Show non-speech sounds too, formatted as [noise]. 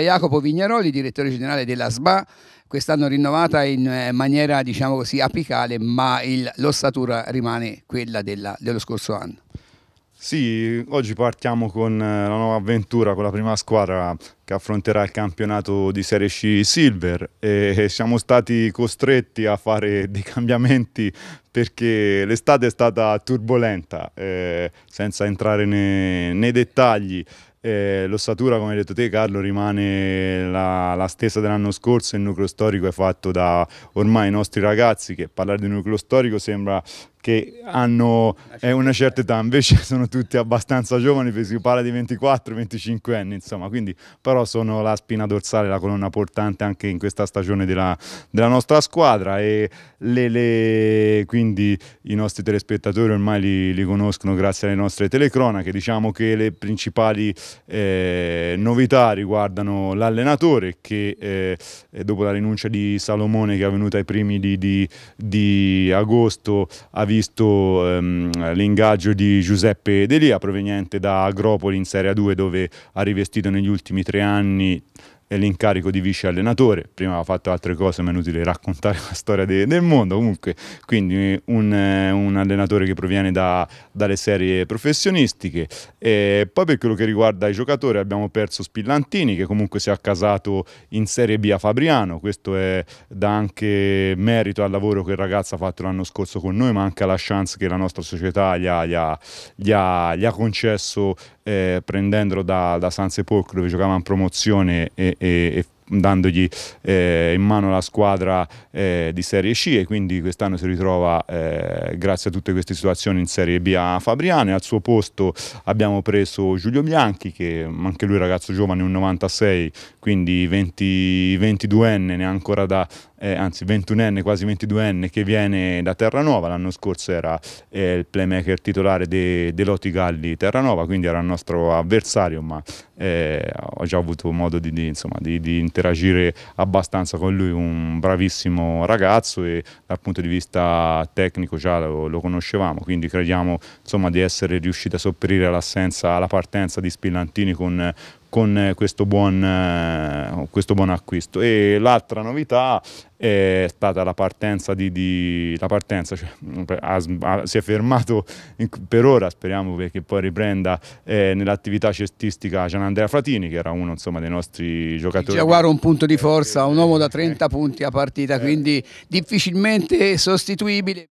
Jacopo Vignaroli, direttore generale della SBA, quest'anno rinnovata in eh, maniera diciamo così apicale, ma l'ossatura rimane quella della, dello scorso anno. Sì, oggi partiamo con eh, la nuova avventura con la prima squadra che affronterà il campionato di Serie C Silver e eh, siamo stati costretti a fare [laughs] dei cambiamenti perché l'estate è stata turbolenta, eh, senza entrare nei, nei dettagli. Eh, l'ossatura, come hai detto te Carlo, rimane la, la stessa dell'anno scorso, il nucleo storico è fatto da ormai i nostri ragazzi che parlare di nucleo storico sembra che hanno una certa età, invece [laughs] sono tutti abbastanza giovani, si parla di 24-25 anni, insomma, quindi però sono la spina dorsale, la colonna portante anche in questa stagione della, della nostra squadra e le, le, quindi i nostri telespettatori ormai li, li, conoscono grazie alle nostre telecronache, diciamo che le principali eh, novità riguardano l'allenatore che eh, dopo la rinuncia di Salomone che è avvenuta ai primi di, di, di agosto ha visto ehm, l'ingaggio di Giuseppe Delia proveniente da Agropoli in Serie A2 dove ha rivestito negli ultimi tre anni l'incarico di vice allenatore, prima aveva fatto altre cose ma è inutile raccontare [laughs] la storia de, del mondo comunque, quindi un, eh, un allenatore che proviene da, dalle serie professionistiche e poi per quello che riguarda i giocatori abbiamo perso Spillantini che comunque si è accasato in Serie B a Fabriano, questo è, da anche merito al lavoro che il ragazzo ha fatto l'anno scorso con noi ma anche alla chance che la nostra società gli ha, gli ha, gli ha, gli ha concesso eh, prendendolo da, da San Sepolcro dove giocava in promozione e, e dandogli eh, in mano la squadra eh, di Serie C e quindi quest'anno si ritrova eh, grazie a tutte queste situazioni in Serie B a Fabriano e al suo posto abbiamo preso Giulio Bianchi che mm, anche lui ragazzo giovane un 96 quindi 20, 22enne ne ha ancora da, eh, anzi 21enne, quasi 22enne, che viene da Terranova. L'anno scorso era eh, il playmaker titolare dei de Loti Galli Terranova, quindi era il nostro avversario, ma eh, ho già avuto modo di, di, insomma, di, di, interagire abbastanza con lui, un bravissimo ragazzo e dal punto di vista tecnico già lo, lo conoscevamo, quindi crediamo insomma, di essere riusciti a sopperire all'assenza, alla partenza di Spillantini con, con eh, questo buon, eh, questo buon acquisto. E l'altra novità è stata la partenza, di, di, la partenza cioè, mm, ha, ha, si è fermato in, per ora, speriamo che poi riprenda eh, nell'attività cestistica Gianandrea Fratini che era uno insomma, dei nostri giocatori. Giaguaro un punto di eh, forza, un uomo da 30 punti a partita, quindi difficilmente sostituibile.